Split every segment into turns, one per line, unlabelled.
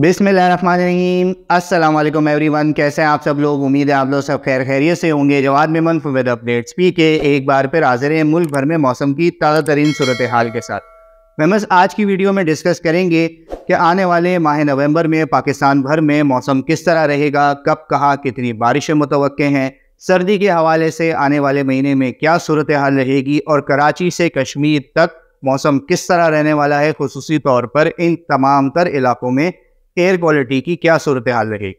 बिसमीम अल्लाम एवरीवन कैसे हैं आप सब लोग उम्मीद है आप लोग सब खैर खैरियत से होंगे में मेमन फुवेद अपडेट्स पी के एक बार फिर हाजिर हैं मुल्क भर में मौसम की ताज़ा तरीन सूरत हाल के साथ मेमस आज की वीडियो में डिस्कस करेंगे कि आने वाले माह नवंबर में पाकिस्तान भर में मौसम किस तरह रहेगा कब कहाँ कितनी बारिशें मुतव हैं सर्दी के हवाले से आने वाले महीने में क्या सूरत हाल रहेगी और कराची से कश्मीर तक मौसम किस तरह रहने वाला है खसूसी तौर पर इन तमाम तर इलाकों में एयर क्वालिटी की क्या सूरत हाल रहेगी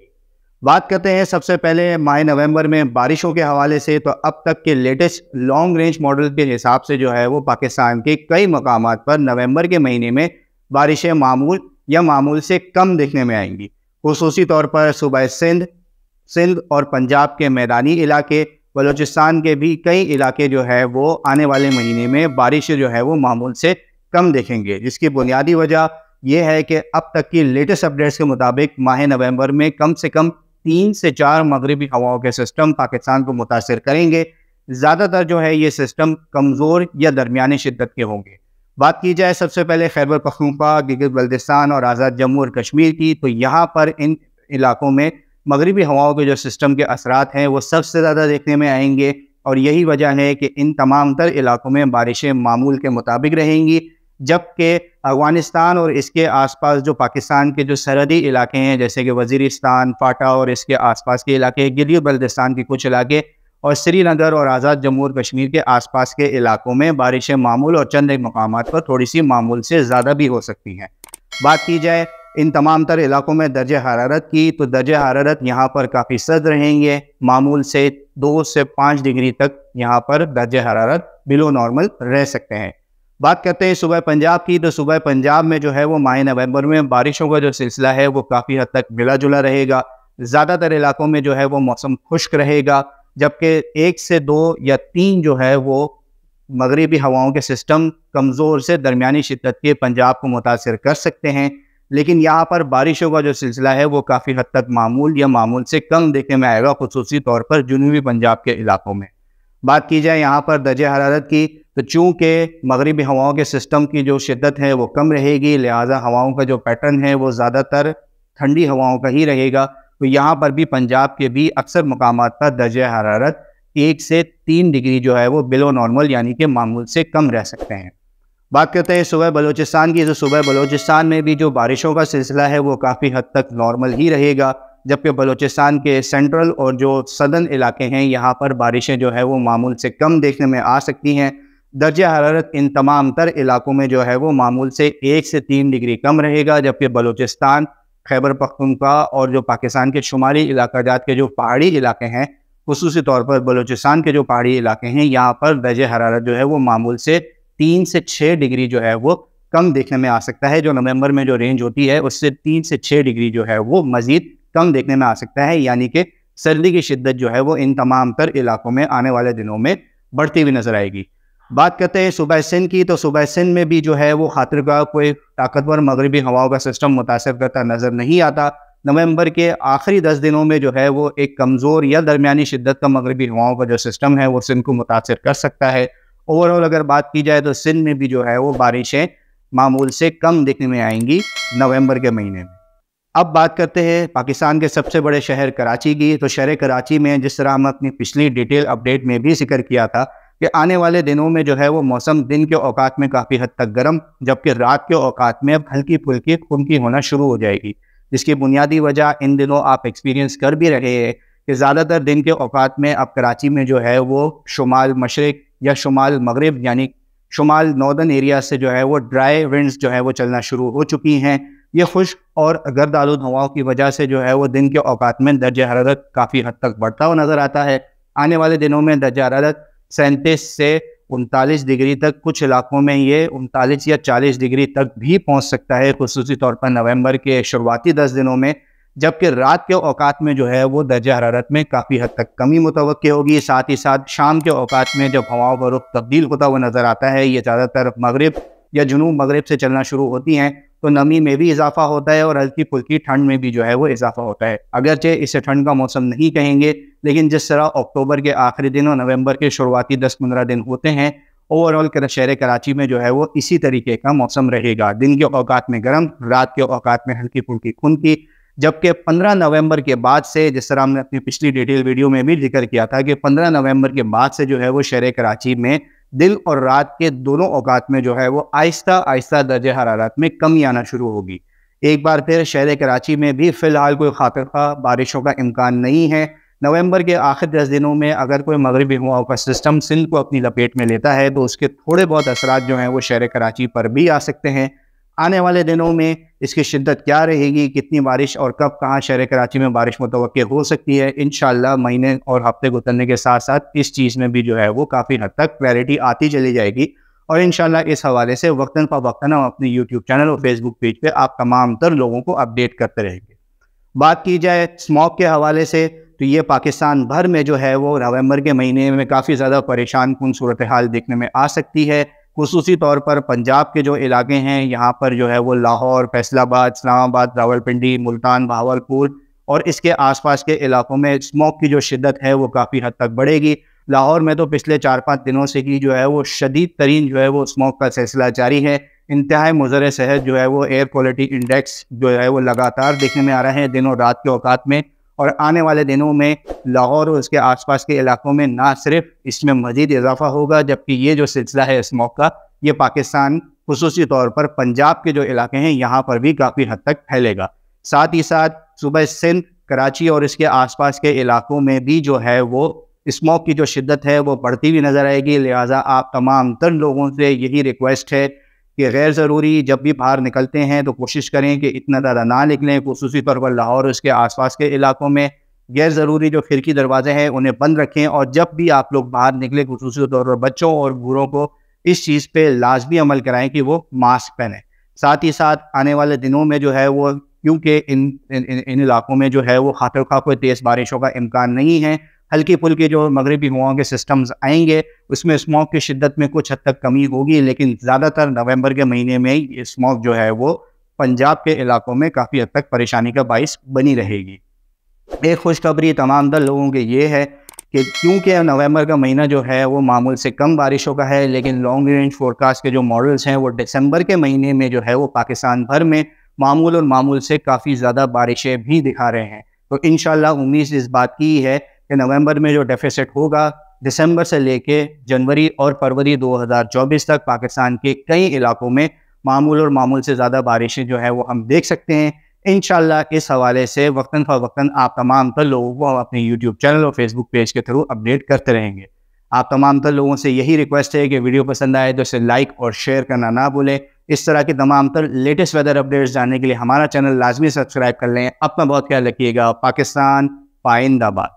बात करते हैं सबसे पहले माह नवंबर में बारिशों के हवाले से तो अब तक के लेटेस्ट लॉन्ग रेंज मॉडल के हिसाब से जो है वो पाकिस्तान के कई मकाम पर नवंबर के महीने में बारिशें मामूल या मामूल से कम देखने में आएंगी खसूसी तौर पर सुबह सिंध सिंध और पंजाब के मैदानी इलाके बलोचिस्तान के भी कई इलाके जो है वो आने वाले महीने में बारिश जो है वो मामूल से कम देखेंगे जिसकी बुनियादी वजह ये है कि अब तक की लेटेस्ट अपडेट्स के मुताबिक माह नवंबर में कम से कम तीन से चार मगरबी हवाओं के सिस्टम पाकिस्तान को मुतासर करेंगे ज़्यादातर जो है ये सिस्टम कमज़ोर या दरमिया शिद्दत के होंगे बात की जाए सबसे पहले खैबर पखनूपा गिगत बल्दिस्तान और आज़ाद जम्मू और कश्मीर की तो यहाँ पर इन इलाकों में मगरबी हवाओं के जो सिस्टम के असरात हैं वो सबसे ज़्यादा देखने में आएंगे और यही वजह है कि इन तमाम तर इलाकों में बारिशें मामूल के मुताबिक रहेंगी जबकि अफगानिस्तान और इसके आसपास जो पाकिस्तान के जो सरहदी इलाके हैं जैसे कि वजीरिस्तान पाटा और इसके आसपास के इलाके गिली बल्दिस्तान के कुछ इलाके और श्रीनगर और आज़ाद जम्मू और कश्मीर के आसपास के इलाकों में बारिशें मामूल और चंद एक मकाम पर थोड़ी सी मामूल से ज़्यादा भी हो सकती हैं बात की जाए इन तमाम तर इलाकों में दर्ज हरारत की तो दर्ज हरारत यहाँ पर काफ़ी सर्द रहेंगे मामूल से दो से पाँच डिग्री तक यहाँ पर दर्ज हरारत बिलो नॉर्मल रह सकते हैं बात करते हैं सुबह पंजाब की तो सुबह पंजाब में जो है वो माह नवंबर में बारिशों का जो सिलसिला है वो काफ़ी हद तक मिला जुला रहेगा ज़्यादातर इलाकों में जो है वो मौसम खुश्क रहेगा जबकि एक से दो या तीन जो है वो मगरबी हवाओं के सिस्टम कमज़ोर से दरमिया शिदत के पंजाब को मुतासर कर सकते हैं लेकिन यहाँ पर बारिशों का जो सिलसिला है वो काफ़ी हद तक मामूल या मामूल से कम देखने में आएगा खसूसी तौर पर जुनूबी पंजाब के इलाकों में बात की जाए यहाँ पर दर्ज हरारत की तो चूँकि मगरबी हवाओं के सिस्टम की जो शिद्दत है वो कम रहेगी लिहाजा हवाओं का जो पैटर्न है वो ज़्यादातर ठंडी हवाओं का ही रहेगा तो यहाँ पर भी पंजाब के भी अक्सर मकाम पर दर्ज हरारत एक से तीन डिग्री जो है वो बिलो नॉर्मल यानी कि मामूल से कम रह सकते हैं बात करते हैं सुबह बलोचिस्तान की तो सुबह बलोचिस्तान में भी जो बारिशों का सिलसिला है वो काफ़ी हद तक नॉर्मल ही रहेगा जबकि बलोचिस्तान के सेंट्रल और जो सदर्न इलाके हैं यहाँ पर बारिशें जो है वो मामूल से कम देखने में आ सकती हैं दर्ज हरारत इन तमाम तर इलाकों में जो है वो मामूल से एक से तीन डिग्री कम रहेगा जबकि बलूचिस्तान खैबर पख्तनखा और जो पाकिस्तान के शुमाली इलाका जात के जो पहाड़ी इलाके हैं खसूस तौर पर बलूचिस्तान के जो पहाड़ी इलाके हैं यहाँ पर दर्ज हरारत जो है वो मामूल से तीन से छः डिग्री जो है वो कम देखने में आ सकता है जो नवंबर में जो रेंज होती है उससे तीन से छः डिग्री जो है वो मज़ीद कम देखने में आ सकता है यानी कि सर्दी की शिद्दत जो है वो इन तमाम तर इलाकों में आने वाले दिनों में बढ़ती हुई नजर आएगी बात करते हैं सुबह सिंध की तो सुबह सिंध में भी जो है वो खातरगा कोई ताकतवर मगरबी हवाओं का सिस्टम मुतासर करता नज़र नहीं आता नवंबर के आखिरी दस दिनों में जो है वो एक कमज़ोर या दरमिया शिद्दत का मगरबी हवाओं का जो सिस्टम है वो सिंध को मुतासर कर सकता है ओवरऑल अगर बात की जाए तो सिंध में भी जो है वो बारिशें मामूल से कम देखने में आएंगी नवंबर के महीने में अब बात करते हैं पाकिस्तान के सबसे बड़े शहर कराची की तो शहर कराची में जिस तरह हम अपनी पिछली डिटेल अपडेट में भी जिक्र किया था कि आने वाले दिनों में जो है वो मौसम दिन के औकात में काफ़ी हद तक गर्म जबकि रात के औकात में अब हल्की फुल्की खुमकी होना शुरू हो जाएगी जिसकी बुनियादी वजह इन दिनों आप एक्सपीरियंस कर भी रहे हैं कि ज़्यादातर दिन के औकात में अब कराची में जो है वो शुमाल मशरक या शुमाल मगरब यानी शुमाल नॉर्दर्न एरिया से जो है वो ड्राई विंड्स जो है वो चलना शुरू हो चुकी हैं ये खुश और गर्द आलूद हवाओं की वजह से जो है वो दिन के औकात में दर्ज हरारत काफ़ी हद तक बढ़ता हुआ नज़र आता है आने वाले दिनों में दर्ज हरारत सैंतीस से उनतालीस डिग्री तक कुछ इलाकों में ये उनतालीस या चालीस डिग्री तक भी पहुंच सकता है खसूस तौर पर नवंबर के शुरुआती दस दिनों में जबकि रात के अवकात में जो है वो दर्ज हरारत में काफ़ी हद तक कमी मुतव होगी साथ ही साथ शाम के अवकात में जब हवाओं का रुख तब्दील होता हुआ नज़र आता है ये ज़्यादातर मगरब या जुनूब मगरब से चलना शुरू होती हैं तो नमी में भी इजाफा होता है और हल्की फुल्की ठंड में भी जो है वो इजाफा होता है अगरचे इसे ठंड का मौसम नहीं कहेंगे लेकिन जिस तरह अक्टूबर के आखिरी दिन और नवंबर के शुरुआती दस पंद्रह दिन होते हैं ओवरऑल शहर कराची में जो है वो इसी तरीके का मौसम रहेगा दिन के अवकात में गर्म रात के अवकात में हल्की फुल्की खुनकी जबकि 15 नवंबर के बाद से जिस तरह हमने अपनी पिछली डिटेल वीडियो में भी जिक्र किया था कि 15 नवंबर के बाद से जो है वो शहर कराची में दिन और रात के दोनों अवकात में जो है वो आहिस्ता आहिस्ता दर्ज हरारत में कमी आना शुरू होगी एक बार फिर शहर कराची में भी फिलहाल कोई खातर बारिशों का इम्कान नहीं है नवंबर के आखिर दस दिनों में अगर कोई मगरबी हुआ का सिस्टम सिंध को अपनी लपेट में लेता है तो उसके थोड़े बहुत असरा जो हैं वो शहर कराची पर भी आ सकते हैं आने वाले दिनों में इसकी शिद्दत क्या रहेगी कितनी बारिश और कब कहाँ शहर कराची में बारिश मुतव हो सकती है इन महीने और हफ्ते गुजरने के साथ साथ इस चीज़ में भी जो है वो काफ़ी हद तक क्लैरिटी आती चली जाएगी और इन इस हवाले से वक्ता फ़वक्ता हम अपने यूट्यूब चैनल और फेसबुक पेज पर आप तमाम तर लोगों को अपडेट करते रहेंगे बात की जाए स्मॉक के हवाले से तो ये पाकिस्तान भर में जो है वो नवंबर के महीने में काफ़ी ज़्यादा परेशान कन सूरत हाल देखने में आ सकती है खसूस तौर पर पंजाब के जो इलाके हैं यहाँ पर जो है वो लाहौर फैसलाबाद इस्लामाबाद रावलपिंडी मुल्तान भावलपुर और इसके आसपास के इलाकों में स्मोक की जो शिद्दत है वो काफ़ी हद तक बढ़ेगी लाहौर में तो पिछले चार पाँच दिनों से ही जो है वो शदीद तरीन जो है वो स्मोक का सिलसिला जारी है इंतहा मुजर सेहत जो है वो एयर क्वालिटी इंडेक्स जो है वो लगातार देखने में आ रहे हैं दिनों रात के अवकात में और आने वाले दिनों में लाहौर और उसके आसपास के इलाकों में ना सिर्फ इसमें मजीद इजाफा होगा जबकि ये जो सिलसिला है इस मौका ये पाकिस्तान खसूसी तौर पर पंजाब के जो इलाके हैं यहाँ पर भी काफ़ी हद तक फैलेगा साथ ही साथ सुबह सिंध कराची और इसके आसपास के इलाकों में भी जो है वो स्मोक की जो शिद्दत है वो बढ़ती हुई नज़र आएगी लिहाजा आप तमाम तर लोगों से यही रिक्वेस्ट है कि गैर ज़रूरी जब भी बाहर निकलते हैं तो कोशिश करें कि इतना ज़्यादा ना निकलें खूस तौर पर लाहौर उसके उसके आसपास के इलाकों में गैर ज़रूरी जो खिड़की दरवाजे हैं उन्हें बंद रखें और जब भी आप लोग बाहर निकलें खूस तौर पर बच्चों और बूढ़ों को इस चीज़ पर लाजमी अमल कराएँ कि वो मास्क पहनें साथ ही साथ आने वाले दिनों में जो है वो क्योंकि इन इन इलाकों में जो है वो खातर खा कोई तेज़ बारिशों का इम्कान नहीं है हल्की फुल्की जो मगरबी हवाओं के सिस्टम्स आएंगे उसमें स्मॉक की शिद्दत में कुछ हद तक कमी होगी लेकिन ज़्यादातर नवंबर के महीने में ये स्मॉक जो है वो पंजाब के इलाकों में काफ़ी हद तक परेशानी का बायस बनी रहेगी एक खुशखबरी तमाम दर लोगों के ये है कि क्योंकि नवंबर का महीना जो है वो मामूल से कम बारिशों का है लेकिन लॉन्ग रेंज फोरकास्ट के जो मॉडल्स हैं वो दिसंबर के महीने में जो है वो पाकिस्तान भर में मामूल और मामूल से काफ़ी ज़्यादा बारिशें भी दिखा रहे हैं तो इन उम्मीद इस बात की है कि नवंबर में जो डेफिसिट होगा दिसंबर से लेके जनवरी और फरवरी 2024 तक पाकिस्तान के कई इलाकों में मामूल और मामूल से ज़्यादा बारिशें जो है वो हम देख सकते हैं इन इस हवाले से वक्ता फ़वक्ता आप तमाम तर लोगों को हम अपने यूट्यूब चैनल और फेसबुक पेज के थ्रू अपडेट करते रहेंगे आप तमाम तर लोगों से यही रिक्वेस्ट है कि वीडियो पसंद आए तो इसे लाइक और शेयर करना ना भूलें इस तरह के तमाम तर लेटेस्ट वेदर अपडेट्स जानने के लिए हमारा चैनल लाजमी सब्सक्राइब कर लें अपना बहुत ख्याल रखिएगा पाकिस्तान पाइंदाबाद